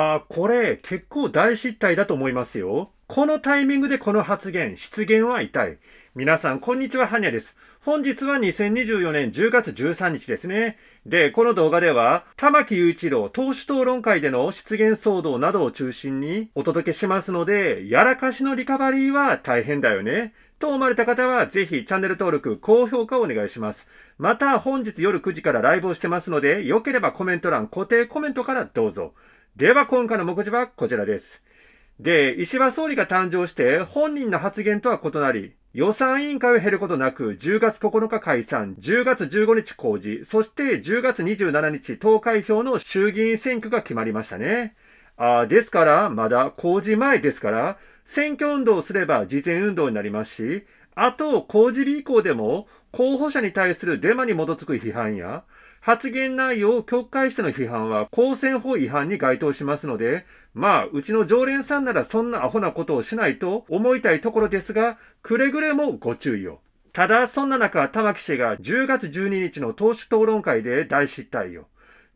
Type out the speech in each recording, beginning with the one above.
あこれ結構大失態だと思いますよ。このタイミングでこの発言、失言は痛い。皆さん、こんにちは、はにゃです。本日は2024年10月13日ですね。で、この動画では、玉木雄一郎党首討論会での失言騒動などを中心にお届けしますので、やらかしのリカバリーは大変だよね。と思われた方は、ぜひチャンネル登録、高評価をお願いします。また、本日夜9時からライブをしてますので、良ければコメント欄、固定コメントからどうぞ。では今回の目次はこちらです。で、石破総理が誕生して本人の発言とは異なり、予算委員会を経ることなく、10月9日解散、10月15日公示、そして10月27日投開票の衆議院選挙が決まりましたね。あですから、まだ公示前ですから、選挙運動をすれば事前運動になりますし、あと、公示日以降でも、候補者に対するデマに基づく批判や、発言内容を曲解しての批判は公選法違反に該当しますので、まあ、うちの常連さんならそんなアホなことをしないと思いたいところですが、くれぐれもご注意を。ただ、そんな中、玉木氏が10月12日の党首討論会で大失態を。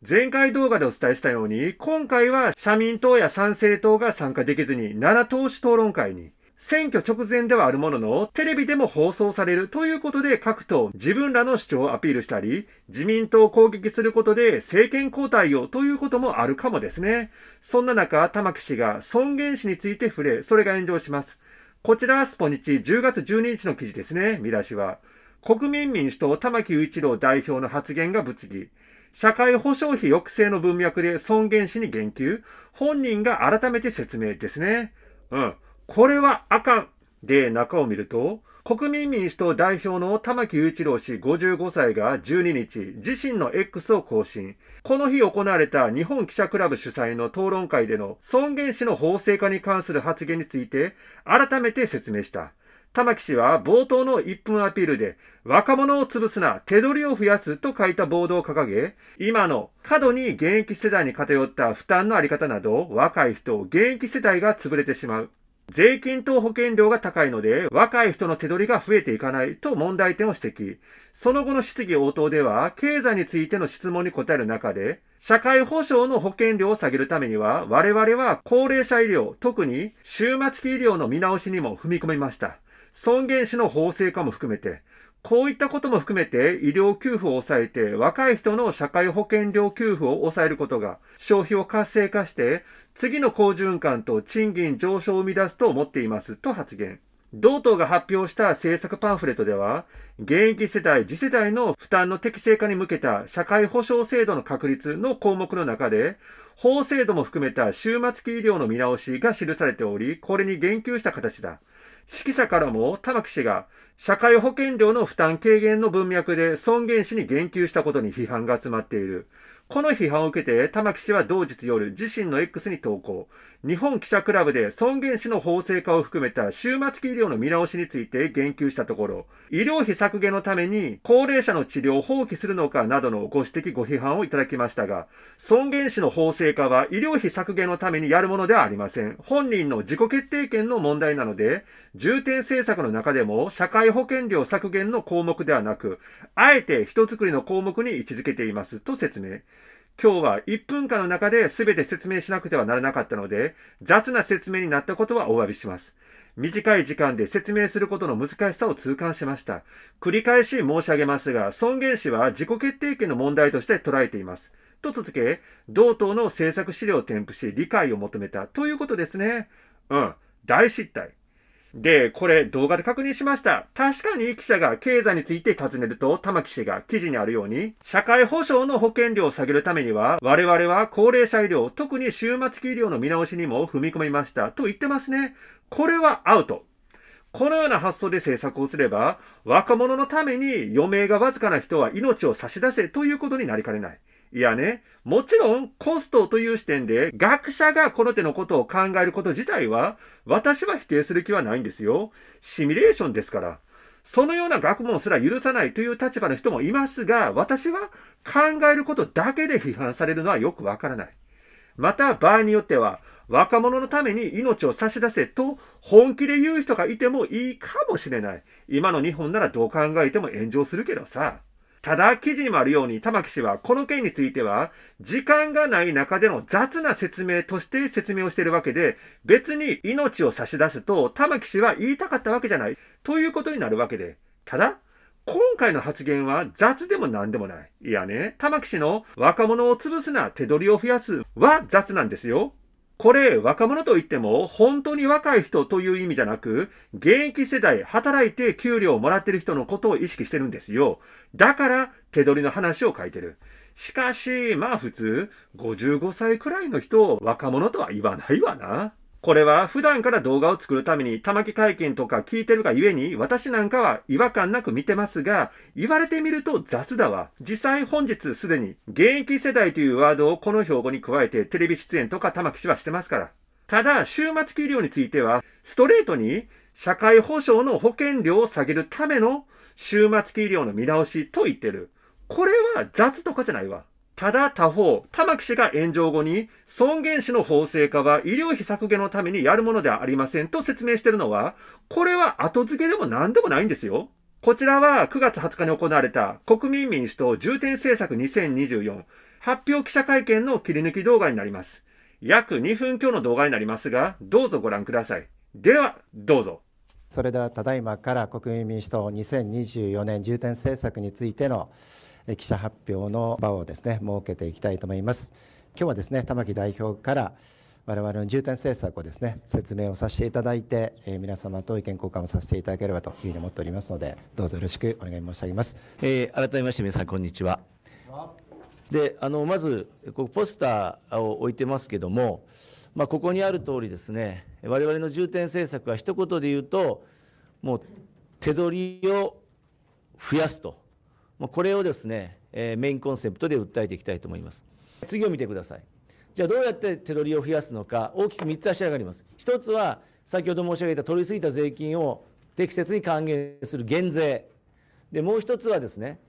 前回動画でお伝えしたように、今回は社民党や参政党が参加できずに奈良党首討論会に、選挙直前ではあるものの、テレビでも放送されるということで各党自分らの主張をアピールしたり、自民党を攻撃することで政権交代をということもあるかもですね。そんな中、玉木氏が尊厳死について触れ、それが炎上します。こちらはスポニチ10月12日の記事ですね、見出しは。国民民主党玉木雄一郎代表の発言が物議。社会保障費抑制の文脈で尊厳死に言及。本人が改めて説明ですね。うん。これはあかん。で、中を見ると、国民民主党代表の玉木雄一郎氏55歳が12日、自身の X を更新。この日行われた日本記者クラブ主催の討論会での尊厳死の法制化に関する発言について改めて説明した。玉木氏は冒頭の1分アピールで若者を潰すな、手取りを増やすと書いたボードを掲げ、今の過度に現役世代に偏った負担のあり方など若い人、現役世代が潰れてしまう。税金と保険料が高いので、若い人の手取りが増えていかないと問題点を指摘。その後の質疑応答では、経済についての質問に答える中で、社会保障の保険料を下げるためには、我々は高齢者医療、特に終末期医療の見直しにも踏み込みました。尊厳死の法制化も含めて、こういったことも含めて医療給付を抑えて若い人の社会保険料給付を抑えることが消費を活性化して次の好循環と賃金上昇を生み出すと思っていますと発言。同党が発表した政策パンフレットでは、現役世代、次世代の負担の適正化に向けた社会保障制度の確立の項目の中で、法制度も含めた終末期医療の見直しが記されており、これに言及した形だ。識者からも玉木氏が社会保険料の負担軽減の文脈で尊厳死に言及したことに批判が集まっている。この批判を受けて、玉木氏は同日夜、自身の X に投稿。日本記者クラブで尊厳死の法制化を含めた終末期医療の見直しについて言及したところ、医療費削減のために高齢者の治療を放棄するのかなどのご指摘ご批判をいただきましたが、尊厳死の法制化は医療費削減のためにやるものではありません。本人の自己決定権の問題なので、重点政策の中でも社会保険料削減の項目ではなく、あえて人作りの項目に位置づけていますと説明。今日は1分間の中で全て説明しなくてはならなかったので、雑な説明になったことはお詫びします。短い時間で説明することの難しさを痛感しました。繰り返し申し上げますが、尊厳死は自己決定権の問題として捉えています。と続け、同等の政策資料を添付し、理解を求めたということですね。うん、大失態。で、これ動画で確認しました。確かに記者が経済について尋ねると、玉木氏が記事にあるように、社会保障の保険料を下げるためには、我々は高齢者医療、特に終末期医療の見直しにも踏み込みましたと言ってますね。これはアウト。このような発想で政策をすれば、若者のために余命がわずかな人は命を差し出せということになりかねない。いやね、もちろんコストという視点で学者がこの手のことを考えること自体は私は否定する気はないんですよ。シミュレーションですから。そのような学問すら許さないという立場の人もいますが、私は考えることだけで批判されるのはよくわからない。また場合によっては、若者のために命を差し出せと本気で言う人がいてもいいかもしれない。今の日本ならどう考えても炎上するけどさ。ただ記事にもあるように、玉木氏はこの件については、時間がない中での雑な説明として説明をしているわけで、別に命を差し出すと玉木氏は言いたかったわけじゃない、ということになるわけで、ただ、今回の発言は雑でも何でもない。いやね、玉木氏の若者を潰すな、手取りを増やすは雑なんですよ。これ、若者といっても、本当に若い人という意味じゃなく、現役世代、働いて給料をもらってる人のことを意識してるんですよ。だから、手取りの話を書いてる。しかし、まあ普通、55歳くらいの人を若者とは言わないわな。これは普段から動画を作るために玉木会見とか聞いてるがゆえに私なんかは違和感なく見てますが言われてみると雑だわ。実際本日すでに現役世代というワードをこの標語に加えてテレビ出演とか玉木氏はしてますから。ただ終末期医療についてはストレートに社会保障の保険料を下げるための終末期医療の見直しと言ってる。これは雑とかじゃないわ。ただ他方、玉木氏が炎上後に、尊厳死の法制化は医療費削減のためにやるものではありませんと説明しているのは、これは後付けでも何でもないんですよ。こちらは9月20日に行われた国民民主党重点政策2024発表記者会見の切り抜き動画になります。約2分強の動画になりますが、どうぞご覧ください。では、どうぞ。それではただいまから国民民主党2024年重点政策についての記者発表の場をですね設けていきたいと思います今日はですね玉木代表から我々の重点政策をですね説明をさせていただいて、えー、皆様と意見交換をさせていただければというふうに思っておりますのでどうぞよろしくお願い申し上げます、えー、改めまして皆さんこんにちはであのまずここポスターを置いてますけども、まあ、ここにある通りですね我々の重点政策は一言で言うともう手取りを増やすとこれをですね、えメインコンセプトで訴えていきたいと思います。次を見てください。じゃあどうやって手取りを増やすのか、大きく3つ上がります。1つは、先ほど申し上げた取り過ぎた税金を適切に還元する減税。で、もう1つはですね、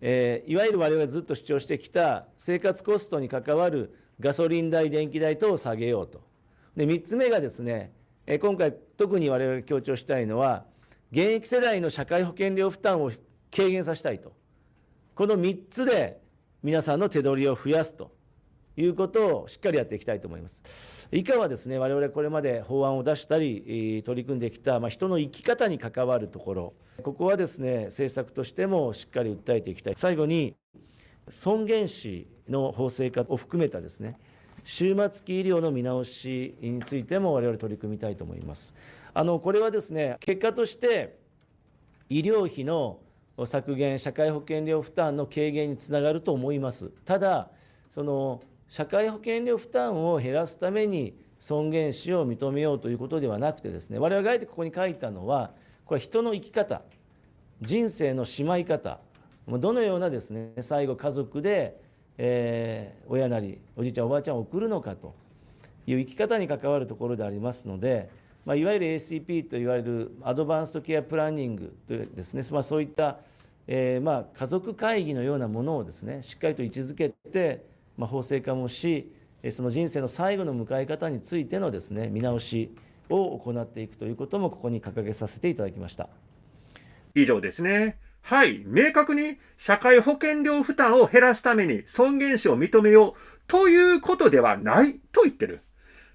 えー、いわゆる我々がずっと主張してきた生活コストに関わるガソリン代、電気代等を下げようと。で、3つ目がですね、えー、今回特に我々が強調したいのは、現役世代の社会保険料負担を軽減させたいと。この3つで皆さんの手取りを増やすということをしっかりやっていきたいと思います。以下はですね、我々これまで法案を出したり、取り組んできた、まあ、人の生き方に関わるところ、ここはですね、政策としてもしっかり訴えていきたい。最後に、尊厳死の法制化を含めたですね、終末期医療の見直しについても我々取り組みたいと思います。あのこれはですね、結果として医療費の削減社会保険料負担の軽減につながると思いますただその社会保険料負担を減らすために尊厳死を認めようということではなくてですね我々があえてここに書いたのはこれ人の生き方人生のしまい方どのようなですね最後家族で、えー、親なりおじいちゃんおばあちゃんを送るのかという生き方に関わるところでありますので。まあ、いわゆる ACP といわれるアドバンストケアプランニングというですね、まあ、そういった、えー、まあ家族会議のようなものをですねしっかりと位置づけて、まあ、法制化もしその人生の最後の迎え方についてのですね見直しを行っていくということもここに掲げさせていただきました以上ですね。はい、明確に社会保険料負担を減らすために尊厳死を認めようということではないと言ってる。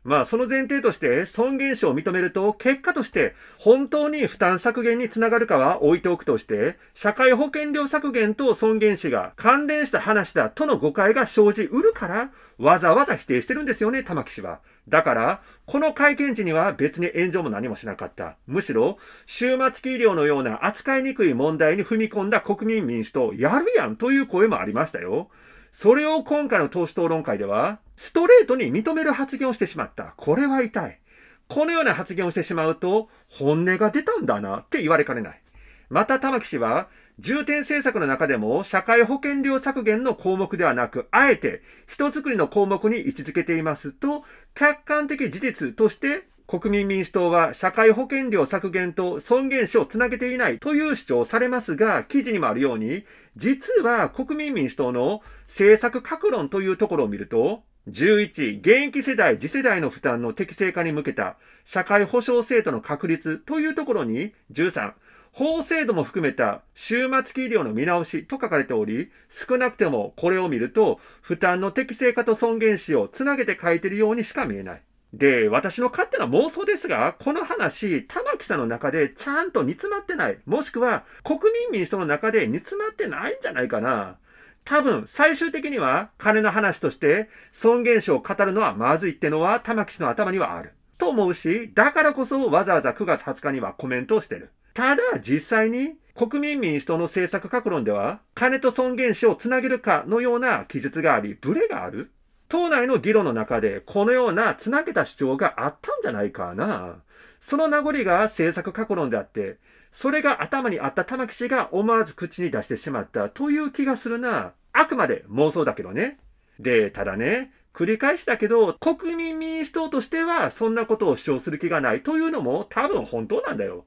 まあ、その前提として尊厳死を認めると、結果として本当に負担削減につながるかは置いておくとして、社会保険料削減と尊厳死が関連した話だとの誤解が生じうるから、わざわざ否定してるんですよね、玉木氏は。だから、この会見時には別に炎上も何もしなかった。むしろ、終末期医療のような扱いにくい問題に踏み込んだ国民民主党、やるやんという声もありましたよ。それを今回の党首討論会では、ストレートに認める発言をしてしまった。これは痛い。このような発言をしてしまうと、本音が出たんだなって言われかねない。また玉木氏は、重点政策の中でも社会保険料削減の項目ではなく、あえて人づくりの項目に位置づけていますと、客観的事実として国民民主党は社会保険料削減と尊厳死をつなげていないという主張をされますが、記事にもあるように、実は国民民主党の政策各論というところを見ると、11、現役世代、次世代の負担の適正化に向けた社会保障制度の確立というところに、13、法制度も含めた終末期医療の見直しと書かれており、少なくてもこれを見ると、負担の適正化と尊厳死をつなげて書いているようにしか見えない。で、私の勝手な妄想ですが、この話、玉木さんの中でちゃんと煮詰まってない。もしくは、国民民主党の中で煮詰まってないんじゃないかな。多分、最終的には、金の話として、尊厳賞を語るのはまずいってのは、玉木氏の頭にはある。と思うし、だからこそわざわざ9月20日にはコメントをしてる。ただ、実際に、国民民主党の政策各論では、金と尊厳死をつなげるかのような記述があり、ブレがある。党内の議論の中でこのようなつなげた主張があったんじゃないかな。その名残が政策過去論であって、それが頭にあった玉木氏が思わず口に出してしまったという気がするな。あくまで妄想だけどね。で、ただね、繰り返しだけど、国民民主党としてはそんなことを主張する気がないというのも多分本当なんだよ。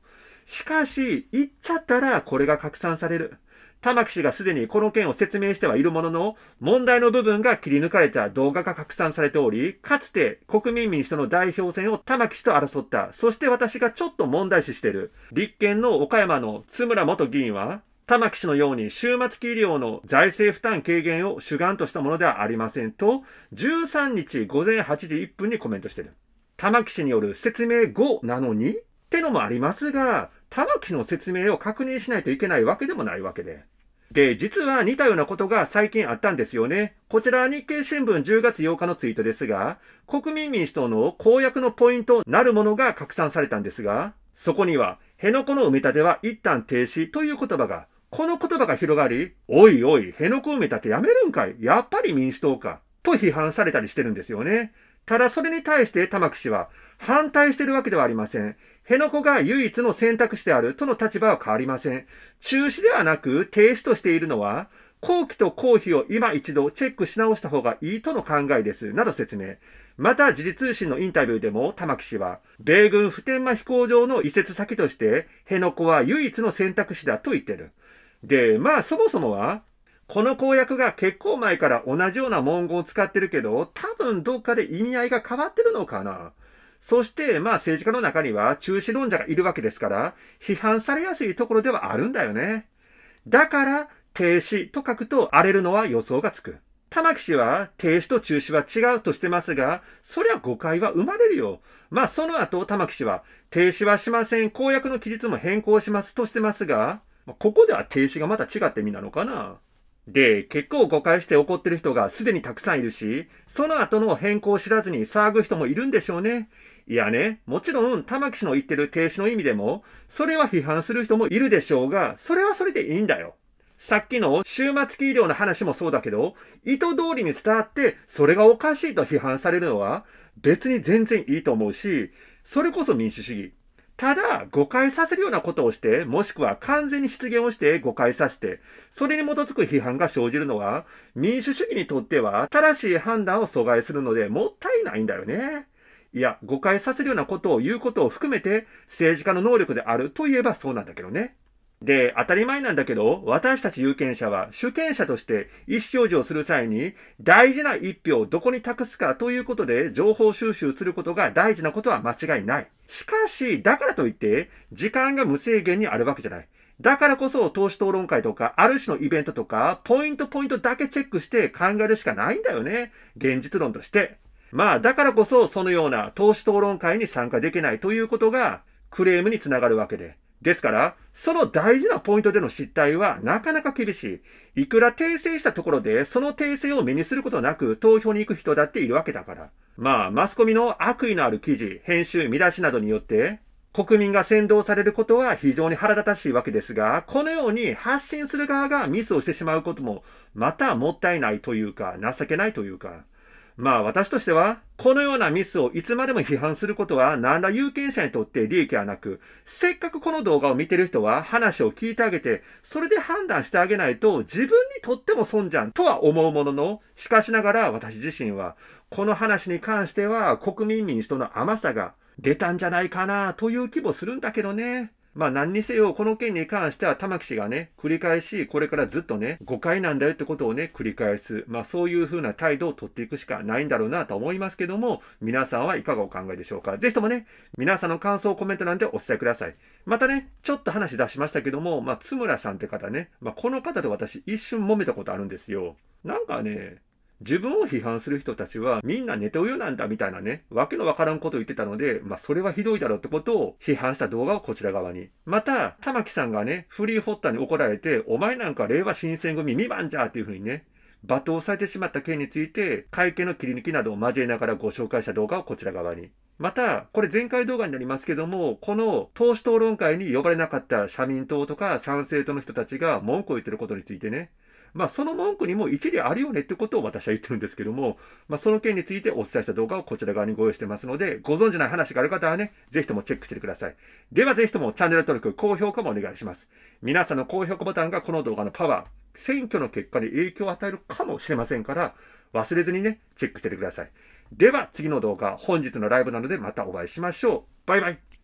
しかし、言っちゃったらこれが拡散される。玉木氏がすでにこの件を説明してはいるものの、問題の部分が切り抜かれた動画が拡散されており、かつて国民民主党の代表選を玉木氏と争った。そして私がちょっと問題視している。立憲の岡山の津村元議員は、玉木氏のように終末期医療の財政負担軽減を主眼としたものではありませんと、13日午前8時1分にコメントしてる。玉木氏による説明後なのにってのもありますが、玉木の説明を確認しないといけないわけでもないわけで。で、実は似たようなことが最近あったんですよね。こちら日経新聞10月8日のツイートですが、国民民主党の公約のポイントなるものが拡散されたんですが、そこには、辺野古の埋め立ては一旦停止という言葉が、この言葉が広がり、おいおい、辺野古埋め立てやめるんかいやっぱり民主党かと批判されたりしてるんですよね。ただそれに対して玉木氏は反対してるわけではありません。辺野古が唯一の選択肢であるとの立場は変わりません。中止ではなく停止としているのは、後期と公費を今一度チェックし直した方がいいとの考えです。など説明。また、時事通信のインタビューでも、玉木氏は、米軍普天間飛行場の移設先として、辺野古は唯一の選択肢だと言ってる。で、まあそもそもは、この公約が結構前から同じような文言を使ってるけど、多分どっかで意味合いが変わってるのかなそして、まあ政治家の中には中止論者がいるわけですから、批判されやすいところではあるんだよね。だから、停止と書くと荒れるのは予想がつく。玉木氏は停止と中止は違うとしてますが、そりゃ誤解は生まれるよ。まあその後玉木氏は停止はしません、公約の記述も変更しますとしてますが、ここでは停止がまた違って意味なのかな。で、結構誤解して怒ってる人がすでにたくさんいるし、その後の変更を知らずに騒ぐ人もいるんでしょうね。いやね、もちろん、玉木氏の言ってる停止の意味でも、それは批判する人もいるでしょうが、それはそれでいいんだよ。さっきの終末期医療の話もそうだけど、意図通りに伝わって、それがおかしいと批判されるのは、別に全然いいと思うし、それこそ民主主義。ただ、誤解させるようなことをして、もしくは完全に失言をして誤解させて、それに基づく批判が生じるのは、民主主義にとっては正しい判断を阻害するので、もったいないんだよね。いや、誤解させるようなことを言うことを含めて政治家の能力であるといえばそうなんだけどね。で、当たり前なんだけど、私たち有権者は主権者として意思表示をする際に大事な一票をどこに託すかということで情報収集することが大事なことは間違いない。しかし、だからといって時間が無制限にあるわけじゃない。だからこそ投資討論会とか、ある種のイベントとか、ポイントポイントだけチェックして考えるしかないんだよね。現実論として。まあ、だからこそそのような投資討論会に参加できないということがクレームにつながるわけで。ですから、その大事なポイントでの失態はなかなか厳しい。いくら訂正したところで、その訂正を目にすることなく投票に行く人だっているわけだから。まあ、マスコミの悪意のある記事、編集、見出しなどによって、国民が先導されることは非常に腹立たしいわけですが、このように発信する側がミスをしてしまうことも、またもったいないというか、情けないというか、まあ私としては、このようなミスをいつまでも批判することは何ら有権者にとって利益はなく、せっかくこの動画を見てる人は話を聞いてあげて、それで判断してあげないと自分にとっても損じゃんとは思うものの、しかしながら私自身は、この話に関しては国民民主党の甘さが出たんじゃないかなという気もするんだけどね。まあ何にせよ、この件に関しては玉木氏がね、繰り返し、これからずっとね、誤解なんだよってことをね、繰り返す。まあそういうふうな態度を取っていくしかないんだろうなと思いますけども、皆さんはいかがお考えでしょうか。ぜひともね、皆さんの感想、コメントなんてお伝えください。またね、ちょっと話出しましたけども、まあ津村さんって方ね、まあこの方と私一瞬揉めたことあるんですよ。なんかね、自分を批判する人たちはみんなネトウヨなんだみたいなね、わけのわからんことを言ってたので、まあそれはひどいだろうってことを批判した動画をこちら側に。また、玉木さんがね、フリーホッターに怒られて、お前なんか令和新選組未満じゃっていうふうにね、罵倒されてしまった件について、会見の切り抜きなどを交えながらご紹介した動画をこちら側に。また、これ前回動画になりますけども、この党首討論会に呼ばれなかった社民党とか参政党の人たちが文句を言ってることについてね、まあ、その文句にも一理あるよねってことを私は言ってるんですけども、まあ、その件についてお伝えした動画をこちら側にご用意してますので、ご存知ない話がある方はね、ぜひともチェックしてください。ではぜひともチャンネル登録、高評価もお願いします。皆さんの高評価ボタンがこの動画のパワー、選挙の結果に影響を与えるかもしれませんから、忘れずにね、チェックしててください。では次の動画、本日のライブなのでまたお会いしましょう。バイバイ。